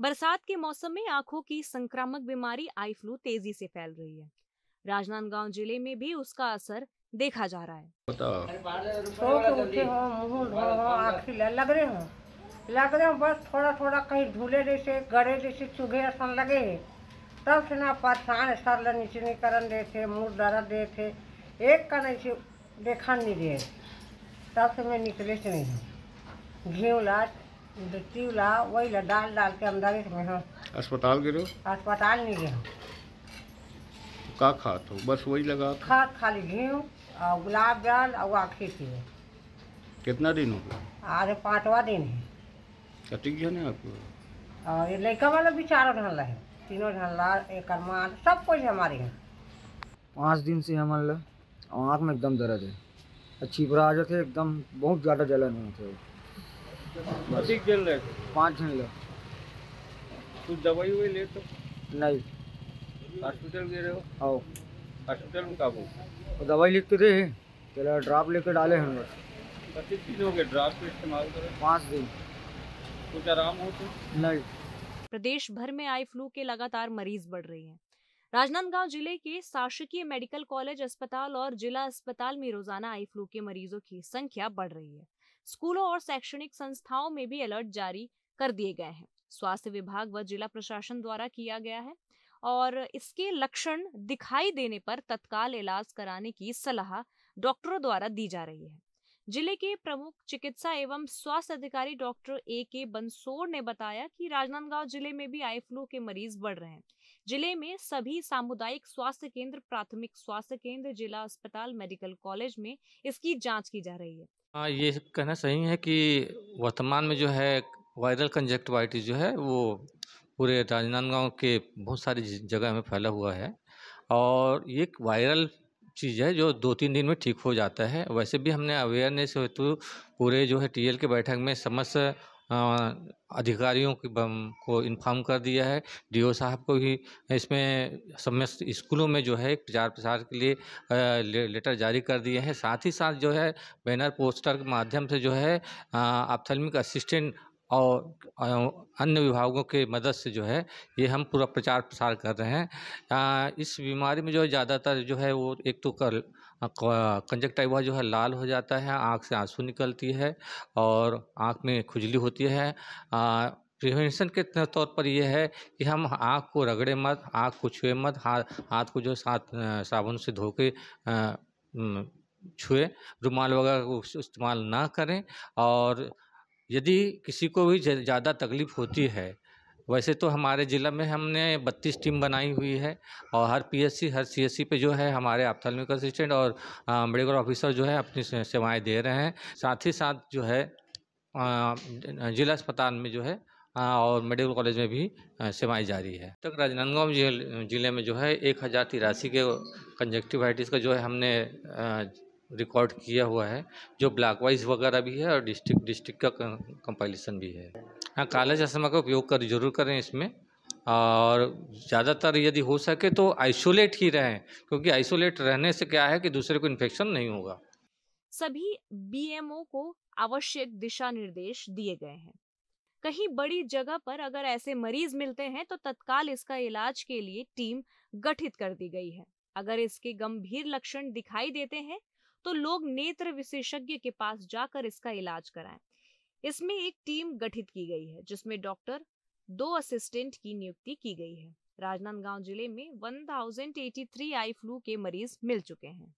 बरसात के मौसम में आंखों की संक्रामक बीमारी आई फ्लू तेजी से फैल रही है राजनांदगांव जिले में भी उसका असर देखा जा रहा है लग रहे हूँ लग रहे हो बस थोड़ा थोड़ा कहीं धूले जैसे गड़े जैसे चूहे असन लगे तब से ना परेशान सर नीचे निकरण दे थे मुँह दर्द दे थे एक का नहीं देखा नहीं दे तब से मैं निकले से नहीं हूँ घी लाट तिवला तो वही ला डाल डाल के अंदर दर्द में अस्पताल गिरे अस्पताल नहीं गया तो का खात हो बस वही लगा खात खाली घी और गुलाब जल और आखिर थी कितना दिन हो गया आज पाँचवा दिन है कति जन है आपको ये लड़का वाला भी चारों ढल है तीनों ढल्ला एक मान सब कुछ हमारे यहाँ पाँच दिन से हमारे आँख में एकदम दर्द है अच्छी बुरा आ जाते एकदम बहुत ज़्यादा जलन होते थे अधिक रहे पाँच कुछ दवाई वही ले तो नहीं हॉस्पिटल गए रहे हो आओ हाँ। हॉस्पिटल में काबू दवाई लिखते थे चलो ड्राप लेकर डाले हम लोग तो दिन हो गए ड्राप का इस्तेमाल पाँच दिन कुछ आराम हो तो नहीं प्रदेश भर में आई फ्लू के लगातार मरीज बढ़ रहे हैं राजनांदगांव जिले के शासकीय मेडिकल कॉलेज अस्पताल और जिला अस्पताल में रोजाना आई फ्लू के मरीजों की संख्या बढ़ रही है स्कूलों और शैक्षणिक संस्थाओं में भी अलर्ट जारी कर दिए गए हैं स्वास्थ्य विभाग व जिला प्रशासन द्वारा किया गया है और इसके लक्षण दिखाई देने पर तत्काल इलाज कराने की सलाह डॉक्टरों द्वारा दी जा रही है जिले के प्रमुख चिकित्सा एवं स्वास्थ्य अधिकारी डॉक्टर ए के बंसोड़ ने बताया कि राजनांदगांव जिले में भी आई फ्लू के मरीज बढ़ रहे हैं जिले में सभी सामुदायिक स्वास्थ्य केंद्र प्राथमिक स्वास्थ्य केंद्र जिला अस्पताल मेडिकल कॉलेज में इसकी जाँच की जा रही है आ, हाँ, ये कहना सही है की वर्तमान में जो है वायरल कंजेक्टिवाइटिस जो है वो पूरे राजनांदगांव के बहुत सारी जगह में फैला हुआ है और ये वायरल चीज़ है जो दो तीन दिन में ठीक हो जाता है वैसे भी हमने अवेयरनेस हेतु पूरे जो है टीएल के बैठक में समस्त अधिकारियों की को इन्फॉर्म कर दिया है डीओ साहब को भी इसमें समस्त स्कूलों में जो है प्रचार प्रसार के लिए ले, लेटर जारी कर दिए हैं साथ ही साथ जो है बैनर पोस्टर के माध्यम से जो है अप्थलमिक असिस्टेंट और अन्य विभागों के मदद से जो है ये हम पूरा प्रचार प्रसार कर रहे हैं इस बीमारी में जो है ज़्यादातर जो है वो एक तो कल कंजक्टाइवा जो है लाल हो जाता है आँख से आंसू निकलती है और आँख में खुजली होती है आ, प्रिवेंशन के तौर पर यह है कि हम आँख को रगड़े मत आँख को छुए मत हाथ हाथ को जो साथ साबुन से धो के छुए रुमाल वगैरह को इस्तेमाल ना करें और यदि किसी को भी ज़्यादा तकलीफ़ होती है वैसे तो हमारे ज़िला में हमने बत्तीस टीम बनाई हुई है और हर पीएससी हर सीएससी पे जो है हमारे आपथलमिक असिस्टेंट और मेडिकल ऑफिसर जो है अपनी सेवाएं दे रहे हैं साथ ही साथ जो है जिला अस्पताल में जो है और मेडिकल कॉलेज में भी सेवाएं जारी है तक राजनांदगांव जिले में जो है एक हज़ार तिरासी के कंजक्टिवाइटिस का जो है हमने रिकॉर्ड किया हुआ है जो ब्लैक वाइज वगैरह भी है और डिस्ट्रिक्ट डिस्ट्रिक्ट का कंपाइलेशन भी है हाँ काला चश्मा का उपयोग कर जरूर करें इसमें और ज़्यादातर यदि हो सके तो आइसोलेट ही रहें क्योंकि आइसोलेट रहने से क्या है कि दूसरे को इन्फेक्शन नहीं होगा सभी बीएमओ को आवश्यक दिशा निर्देश दिए गए हैं कहीं बड़ी जगह पर अगर ऐसे मरीज मिलते हैं तो तत्काल इसका इलाज के लिए टीम गठित कर दी गई है अगर इसके गंभीर लक्षण दिखाई देते हैं तो लोग नेत्र विशेषज्ञ के पास जाकर इसका इलाज कराएं इसमें एक टीम गठित की गई है जिसमें डॉक्टर दो असिस्टेंट की नियुक्ति की गई है राजनांदगांव जिले में 1083 आई फ्लू के मरीज मिल चुके हैं